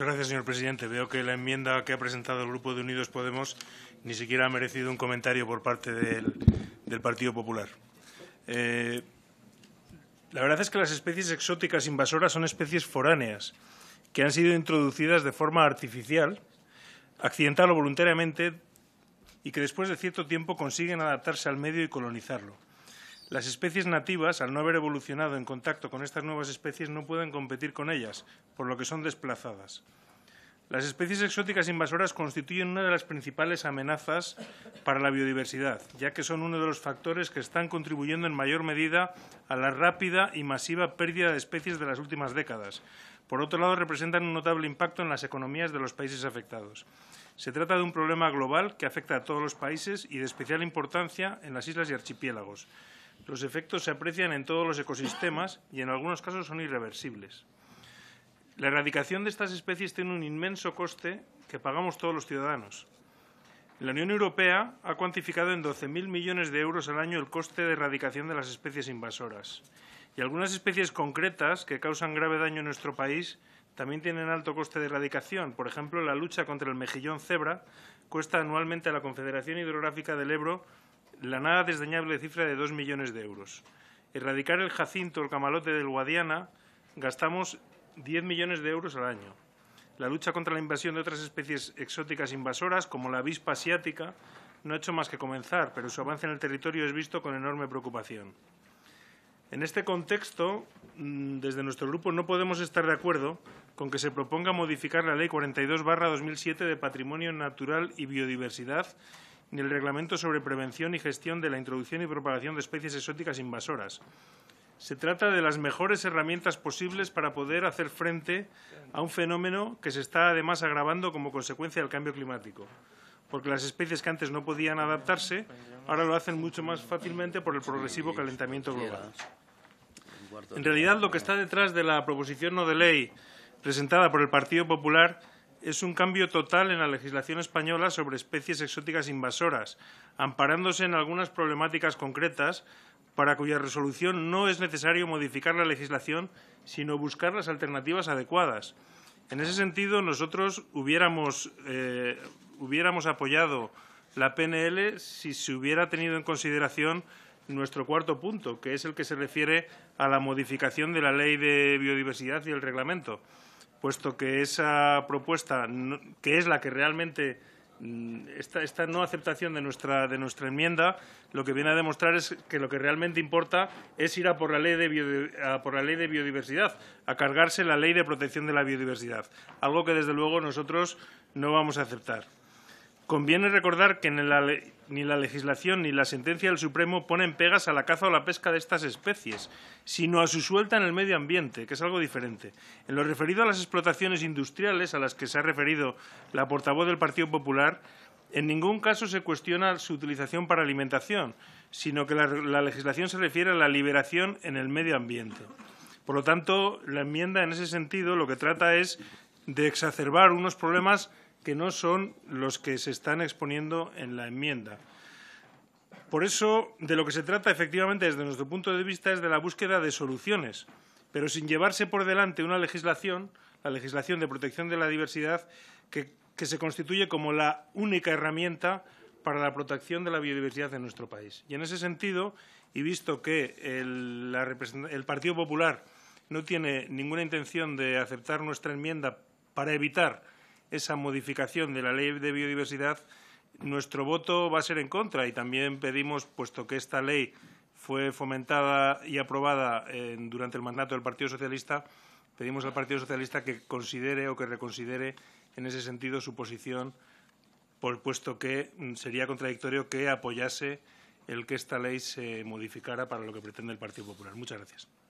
Gracias, señor presidente. Veo que la enmienda que ha presentado el Grupo de Unidos Podemos ni siquiera ha merecido un comentario por parte del, Partido Popular. Eh, la verdad es que las especies exóticas invasoras son especies foráneas que han sido introducidas de forma artificial, accidental o voluntariamente, y que después de cierto tiempo consiguen adaptarse al medio y colonizarlo. Las especies nativas, al no haber evolucionado en contacto con estas nuevas especies, no pueden competir con ellas, por lo que son desplazadas. Las especies exóticas invasoras constituyen una de las principales amenazas para la biodiversidad, ya que son uno de los factores que están contribuyendo en mayor medida a la rápida y masiva pérdida de especies de las últimas décadas. Por otro lado, representan un notable impacto en las economías de los países afectados. Se trata de un problema global que afecta a todos los países y de especial importancia en las islas y archipiélagos. Los efectos se aprecian en todos los ecosistemas y en algunos casos son irreversibles. La erradicación de estas especies tiene un inmenso coste que pagamos todos los ciudadanos. La Unión Europea ha cuantificado en 12.000 millones de euros al año el coste de erradicación de las especies invasoras. Y algunas especies concretas que causan grave daño en nuestro país también tienen alto coste de erradicación. Por ejemplo, la lucha contra el mejillón cebra cuesta anualmente a la Confederación Hidrográfica del Ebro la nada desdeñable cifra de dos millones de euros. Erradicar el jacinto, el camalote del Guadiana, gastamos 10 millones de euros al año. La lucha contra la invasión de otras especies exóticas invasoras, como la avispa asiática, no ha hecho más que comenzar, pero su avance en el territorio es visto con enorme preocupación. En este contexto, mm, desde nuestro grupo no podemos estar de acuerdo con que se proponga modificar la Ley 42-2007 de Patrimonio Natural y Biodiversidad ni el Reglamento sobre Prevención y Gestión de la Introducción y Propagación de Especies Exóticas Invasoras. Se trata de las mejores herramientas posibles para poder hacer frente a un fenómeno que se está además agravando como consecuencia del cambio climático, porque las especies que antes no podían adaptarse ahora lo hacen mucho más fácilmente por el progresivo calentamiento global. En realidad, lo que está detrás de la proposición no de ley presentada por el Partido Popular es un cambio total en la legislación española sobre especies exóticas invasoras, amparándose en algunas problemáticas concretas para cuya resolución no es necesario modificar la legislación, sino buscar las alternativas adecuadas. En ese sentido, nosotros hubiéramos, eh, apoyado la PNL si se hubiera tenido en consideración nuestro cuarto punto, que es el que se refiere a la modificación de la Ley de Biodiversidad y el reglamento puesto que esa propuesta, que es la que realmente mm, esta, esta, no aceptación de nuestra, de nuestra enmienda lo que viene a demostrar es que lo que realmente importa es ir a por la ley de, a por la ley de biodiversidad, a cargarse la ley de protección de la biodiversidad, algo que desde luego nosotros no vamos a aceptar. Conviene recordar que ni la legislación ni la sentencia del Supremo ponen pegas a la caza o la pesca de estas especies, sino a su suelta en el medio ambiente, que es algo diferente. En lo referido a las explotaciones industriales a las que se ha referido la portavoz del Partido Popular, en ningún caso se cuestiona su utilización para alimentación, sino que la legislación se refiere a la liberación en el medio ambiente. Por lo tanto, la enmienda en ese sentido lo que trata es de exacerbar unos problemas que no son los que se están exponiendo en la enmienda. Por eso, de lo que se trata efectivamente desde nuestro punto de vista es de la búsqueda de soluciones, pero sin llevarse por delante una legislación, la legislación de protección de la diversidad, que, se constituye como la única herramienta para la protección de la biodiversidad en nuestro país. Y en ese sentido, y visto que el, Partido Popular no tiene ninguna intención de aceptar nuestra enmienda para evitar esa modificación de la ley de biodiversidad, nuestro voto va a ser en contra y también pedimos, puesto que esta ley fue fomentada y aprobada durante el mandato del Partido Socialista, pedimos al Partido Socialista que considere o que reconsidere en ese sentido su posición, por, puesto que mm, sería contradictorio que apoyase el que esta ley se modificara para lo que pretende el Partido Popular. Muchas gracias.